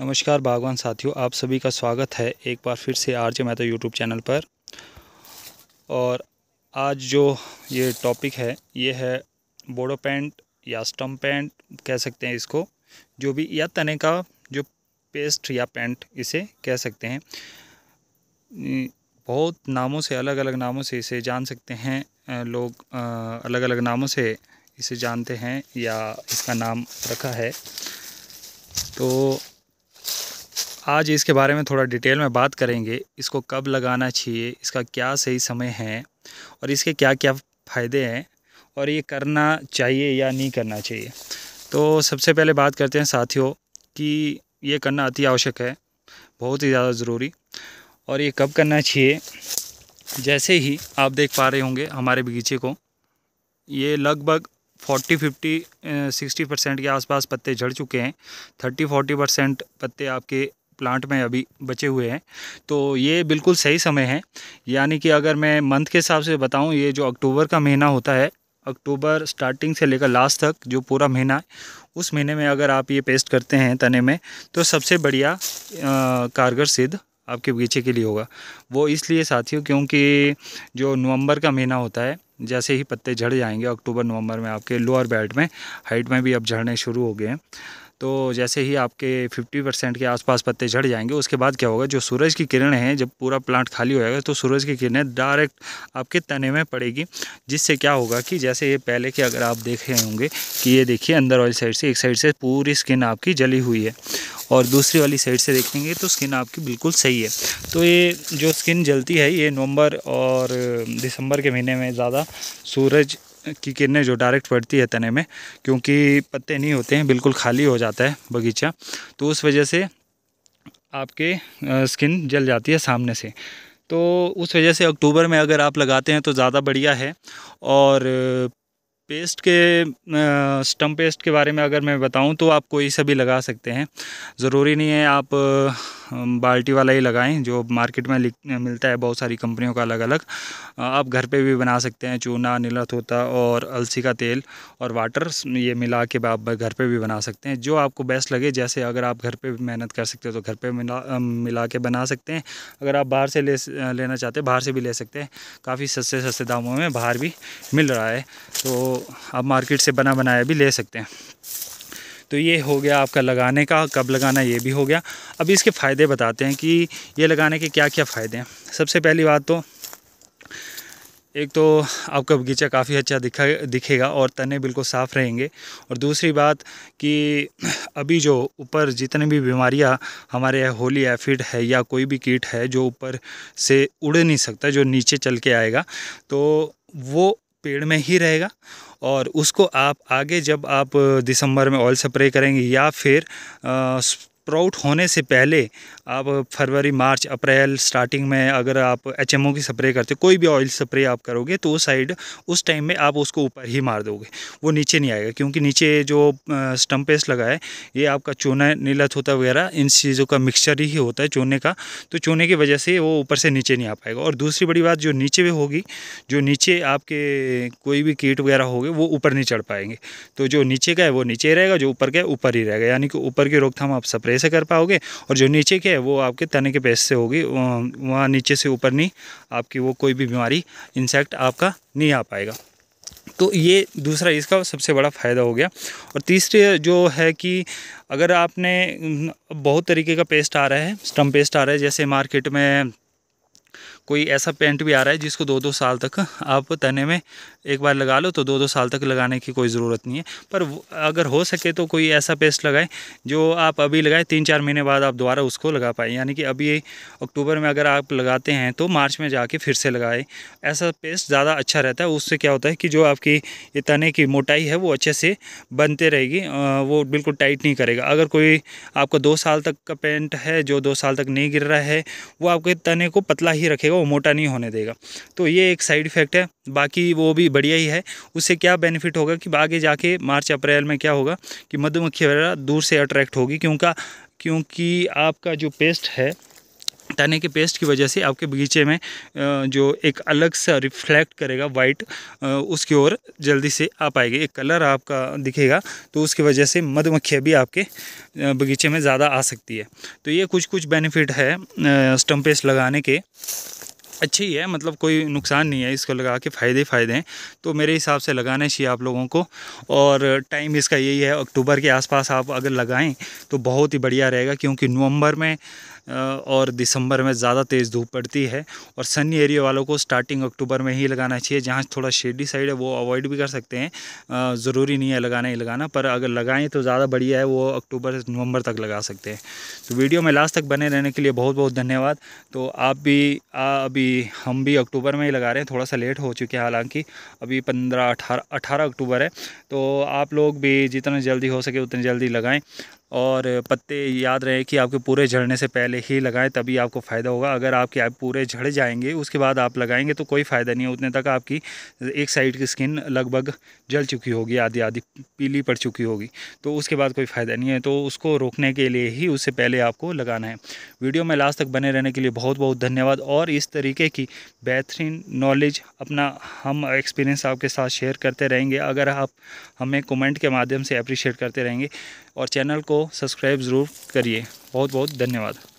नमस्कार बागवान साथियों आप सभी का स्वागत है एक बार फिर से R J Mehta YouTube channel पर और आज जो ये टॉपिक है ये है बोडो पेंट या स्टम पेंट कह सकते हैं इसको जो भी या तने का जो पेस्ट या पेंट इसे कह सकते हैं बहुत नामों से अलग अलग नामों से इसे जान सकते हैं लोग अलग अलग नामों से इसे जानते हैं या इसका नाम रखा है तो आज इसके बारे में थोड़ा डिटेल में बात करेंगे इसको कब लगाना चाहिए इसका क्या सही समय है और इसके क्या क्या फ़ायदे हैं और ये करना चाहिए या नहीं करना चाहिए तो सबसे पहले बात करते हैं साथियों कि ये करना अति आवश्यक है बहुत ही ज़्यादा ज़रूरी और ये कब करना चाहिए जैसे ही आप देख पा रहे होंगे हमारे बगीचे को ये लगभग फोर्टी फिफ्टी सिक्सटी परसेंट के आसपास पत्ते झड़ चुके हैं थर्टी फोर्टी परसेंट पत्ते आपके प्लांट में अभी बचे हुए हैं तो ये बिल्कुल सही समय है यानी कि अगर मैं मंथ के हिसाब से बताऊँ ये जो अक्टूबर का महीना होता है अक्टूबर स्टार्टिंग से लेकर लास्ट तक जो पूरा महीना है उस महीने में अगर आप ये पेस्ट करते हैं तने में तो सबसे बढ़िया कारगर सिद्ध आपके बगीचे के लिए होगा वो इसलिए साथियों क्योंकि जो नवंबर का महीना होता है जैसे ही पत्ते झड़ जाएंगे अक्टूबर नवंबर में आपके लोअर बेल्ट में हाइट में भी अब झड़ने शुरू हो गए हैं तो जैसे ही आपके 50 परसेंट के आसपास पत्ते झड़ जाएंगे उसके बाद क्या होगा जो सूरज की किरण हैं जब पूरा प्लांट खाली हो जाएगा तो सूरज की किरणें डायरेक्ट आपके तने में पड़ेगी जिससे क्या होगा कि जैसे ये पहले के अगर आप देख रहे होंगे कि ये देखिए अंदर वाली साइड से एक साइड से पूरी स्किन आपकी जली हुई है और दूसरी वाली साइड से देखेंगे तो स्किन आपकी बिल्कुल सही है तो ये जो स्किन जलती है ये नवंबर और दिसंबर के महीने में ज़्यादा सूरज की किरणें जो डायरेक्ट पड़ती है तने में क्योंकि पत्ते नहीं होते हैं बिल्कुल खाली हो जाता है बगीचा तो उस वजह से आपके स्किन जल जाती है सामने से तो उस वजह से अक्टूबर में अगर आप लगाते हैं तो ज़्यादा बढ़िया है और पेस्ट के स्टम पेस्ट के बारे में अगर मैं बताऊं तो आप कोई सा भी लगा सकते हैं ज़रूरी नहीं है आप बाल्टी वाला ही लगाएं जो मार्केट में मिलता है बहुत सारी कंपनियों का अलग अलग आप घर पे भी बना सकते हैं चूना नीला तोता और अलसी का तेल और वाटर ये मिला के आप घर पे भी बना सकते हैं जो आपको बेस्ट लगे जैसे अगर आप घर पर मेहनत कर सकते हो तो घर पर मिला मिला के बना सकते हैं अगर आप बाहर से ले लेना चाहते हैं बाहर से भी ले सकते हैं काफ़ी सस्ते सस्ते दामों में बाहर भी मिल रहा है तो आप मार्केट से बना बनाया भी ले सकते हैं तो ये हो गया आपका लगाने का कब लगाना ये भी हो गया अब इसके फ़ायदे बताते हैं कि ये लगाने के क्या क्या फ़ायदे हैं सबसे पहली बात तो एक तो आपका बगीचा काफ़ी अच्छा दिखा दिखेगा और तने बिल्कुल साफ़ रहेंगे और दूसरी बात कि अभी जो ऊपर जितने भी बीमारियां हमारे यहाँ होली एफिड है या कोई भी कीट है जो ऊपर से उड़ नहीं सकता जो नीचे चल के आएगा तो वो पेड़ में ही रहेगा और उसको आप आगे जब आप दिसंबर में ऑयल स्प्रे करेंगे या फिर स्प्राउट होने से पहले आप फरवरी मार्च अप्रैल स्टार्टिंग में अगर आप एच की स्प्रे करते हो कोई भी ऑयल स्प्रे आप करोगे तो वो साइड उस टाइम में आप उसको ऊपर ही मार दोगे वो नीचे नहीं आएगा क्योंकि नीचे जो स्टम्पेस लगा है ये आपका चूना नीला थोता वगैरह इन चीज़ों का मिक्सचर ही होता है चूने का तो चूने की वजह से वो ऊपर से नीचे नहीं आ पाएगा और दूसरी बड़ी बात जो नीचे भी होगी जो नीचे आपके कोई भी कीट वगैरह होगी वो ऊपर नहीं चढ़ पाएंगे तो जो नीचे का है वो नीचे रहेगा जो ऊपर का है ऊपर ही रहेगा यानी कि ऊपर की रोकथाम आप स्प्रे से कर पाओगे और जो नीचे के है वो आपके तने के पेस्ट से होगी वहाँ नीचे से ऊपर नहीं आपकी वो कोई भी बीमारी इंसेक्ट आपका नहीं आ पाएगा तो ये दूसरा इसका सबसे बड़ा फ़ायदा हो गया और तीसरे जो है कि अगर आपने बहुत तरीके का पेस्ट आ रहा है स्टम पेस्ट आ रहा है जैसे मार्केट में कोई ऐसा पेंट भी आ रहा है जिसको दो दो साल तक आप तने में एक बार लगा लो तो दो दो साल तक लगाने की कोई ज़रूरत नहीं है पर अगर हो सके तो कोई ऐसा पेस्ट लगाएं जो आप अभी लगाएं तीन चार महीने बाद आप दोबारा उसको लगा पाएँ यानी कि अभी अक्टूबर में अगर आप लगाते हैं तो मार्च में जाके फिर से लगाए ऐसा पेस्ट ज़्यादा अच्छा रहता है उससे क्या होता है कि जो आपकी ये तने की मोटाई है वो अच्छे से बनते रहेगी वो बिल्कुल टाइट नहीं करेगा अगर कोई आपका दो साल तक का पेंट है जो दो साल तक नहीं गिर रहा है वो आपके तने को पतला ही रखेगा वो मोटा नहीं होने देगा तो ये एक साइड इफ़ेक्ट है बाकी वो भी बढ़िया ही है उससे क्या बेनिफिट होगा कि आगे जाके मार्च अप्रैल में क्या होगा कि मधुमक्खी वगैरह दूर से अट्रैक्ट होगी क्योंकि क्योंकि आपका जो पेस्ट है तने के पेस्ट की वजह से आपके बगीचे में जो एक अलग सा रिफ्लेक्ट करेगा वाइट उसकी ओर जल्दी से आ पाएगी एक कलर आपका दिखेगा तो उसकी वजह से मधुमक्खियाँ भी आपके बगीचे में ज़्यादा आ सकती है तो ये कुछ कुछ बेनिफिट है स्टम्पेस्ट लगाने के अच्छी है मतलब कोई नुकसान नहीं है इसको लगा के फ़ायदे फ़ायदे हैं तो मेरे हिसाब से लगाना चाहिए आप लोगों को और टाइम इसका यही है अक्टूबर के आसपास आप अगर लगाएं तो बहुत ही बढ़िया रहेगा क्योंकि नवंबर में और दिसंबर में ज़्यादा तेज़ धूप पड़ती है और सनी एरिया वालों को स्टार्टिंग अक्टूबर में ही लगाना चाहिए जहाँ थोड़ा शेडी साइड है वो अवॉइड भी कर सकते हैं ज़रूरी नहीं है लगाना ही लगाना पर अगर लगाएं तो ज़्यादा बढ़िया है वो अक्टूबर नवंबर तक लगा सकते हैं तो वीडियो में लास्ट तक बने रहने के लिए बहुत बहुत धन्यवाद तो आप भी आ, अभी हम भी अक्टूबर में ही लगा रहे हैं थोड़ा सा लेट हो चुके हैं हालांकि अभी पंद्रह अठारह अठारह अक्टूबर है तो आप लोग भी जितना जल्दी हो सके उतनी जल्दी लगाएँ और पत्ते याद रहे कि आपके पूरे झड़ने से पहले ही लगाएं तभी आपको फ़ायदा होगा अगर आपके आप पूरे झड़ जाएंगे उसके बाद आप लगाएंगे तो कोई फ़ायदा नहीं है उतने तक आपकी एक साइड की स्किन लगभग जल चुकी होगी आधी आधी पीली पड़ चुकी होगी तो उसके बाद कोई फ़ायदा नहीं है तो उसको रोकने के लिए ही उससे पहले आपको लगाना है वीडियो में लास्ट तक बने रहने के लिए बहुत बहुत धन्यवाद और इस तरीके की बेहतरीन नॉलेज अपना हम एक्सपीरियंस आपके साथ शेयर करते रहेंगे अगर आप हमें कमेंट के माध्यम से अप्रिशिएट करते रहेंगे और चैनल को को सब्सक्राइब ज़रूर करिए बहुत बहुत धन्यवाद